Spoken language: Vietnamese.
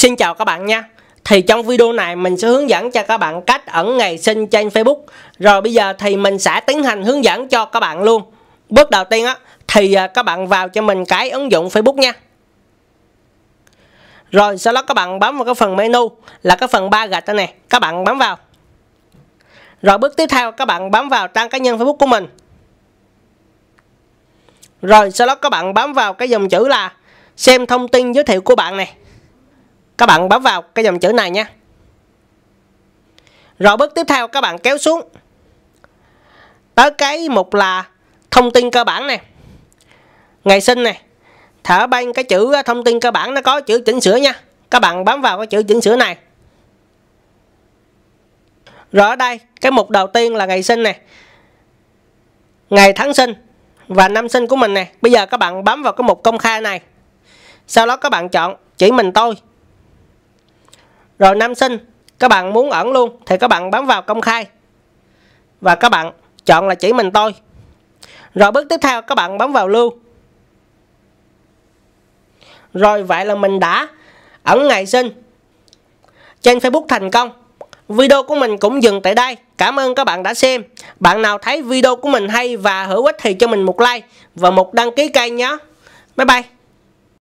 Xin chào các bạn nha Thì trong video này mình sẽ hướng dẫn cho các bạn cách ẩn ngày sinh trên Facebook Rồi bây giờ thì mình sẽ tiến hành hướng dẫn cho các bạn luôn Bước đầu tiên á Thì à, các bạn vào cho mình cái ứng dụng Facebook nha Rồi sau đó các bạn bấm vào cái phần menu Là cái phần ba gạch đây nè Các bạn bấm vào Rồi bước tiếp theo các bạn bấm vào trang cá nhân Facebook của mình Rồi sau đó các bạn bấm vào cái dòng chữ là Xem thông tin giới thiệu của bạn này các bạn bấm vào cái dòng chữ này nha rồi bước tiếp theo các bạn kéo xuống tới cái mục là thông tin cơ bản này ngày sinh này thở bên cái chữ ờ, thông tin cơ bản nó có chữ chỉnh sửa nha các bạn bấm vào cái chữ chỉnh sửa này rồi ở đây cái mục đầu tiên là ngày sinh này ngày tháng sinh và năm sinh của mình này bây giờ các bạn bấm vào cái mục công khai này sau đó các bạn chọn chỉ mình tôi rồi năm sinh các bạn muốn ẩn luôn thì các bạn bấm vào công khai và các bạn chọn là chỉ mình tôi rồi bước tiếp theo các bạn bấm vào lưu rồi vậy là mình đã ẩn ngày sinh trên Facebook thành công video của mình cũng dừng tại đây cảm ơn các bạn đã xem bạn nào thấy video của mình hay và hữu ích thì cho mình một like và một đăng ký kênh nhé bye bye